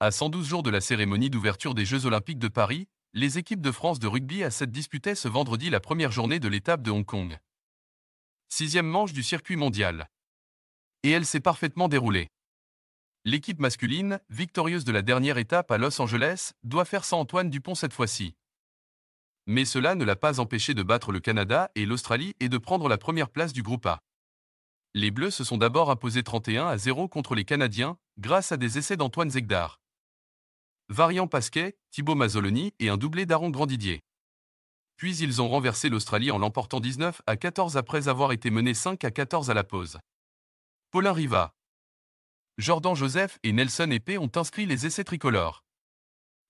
À 112 jours de la cérémonie d'ouverture des Jeux Olympiques de Paris, les équipes de France de rugby à 7 disputaient ce vendredi la première journée de l'étape de Hong Kong. Sixième manche du circuit mondial. Et elle s'est parfaitement déroulée. L'équipe masculine, victorieuse de la dernière étape à Los Angeles, doit faire sans Antoine Dupont cette fois-ci. Mais cela ne l'a pas empêché de battre le Canada et l'Australie et de prendre la première place du groupe A. Les Bleus se sont d'abord imposés 31 à 0 contre les Canadiens, grâce à des essais d'Antoine Zegdar. Variant Pasquet, Thibaut Mazzoloni et un doublé d'Aaron Grandidier. Puis ils ont renversé l'Australie en l'emportant 19 à 14 après avoir été menés 5 à 14 à la pause. Paulin Riva. Jordan Joseph et Nelson Epé ont inscrit les essais tricolores.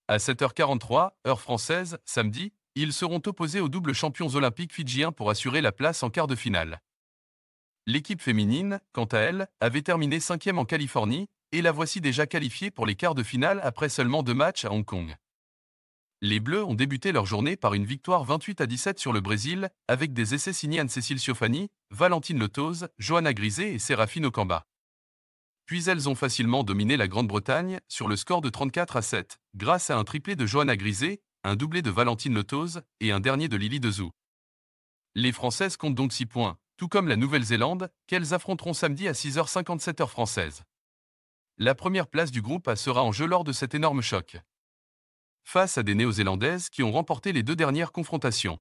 À 7h43, heure française, samedi, ils seront opposés aux doubles champions olympiques fidjiens pour assurer la place en quart de finale. L'équipe féminine, quant à elle, avait terminé cinquième en Californie, et la voici déjà qualifiée pour les quarts de finale après seulement deux matchs à Hong Kong. Les Bleus ont débuté leur journée par une victoire 28 à 17 sur le Brésil, avec des essais signés Anne-Cécile Siofani, Valentine Letoz, Johanna Grisé et Séraphine Okamba. Puis elles ont facilement dominé la Grande-Bretagne sur le score de 34 à 7, grâce à un triplé de Johanna Grisé, un doublé de Valentine Letoz et un dernier de Lily Dezou. Les Françaises comptent donc 6 points, tout comme la Nouvelle-Zélande, qu'elles affronteront samedi à 6h57 heure française la première place du groupe sera en jeu lors de cet énorme choc. Face à des Néo-Zélandaises qui ont remporté les deux dernières confrontations.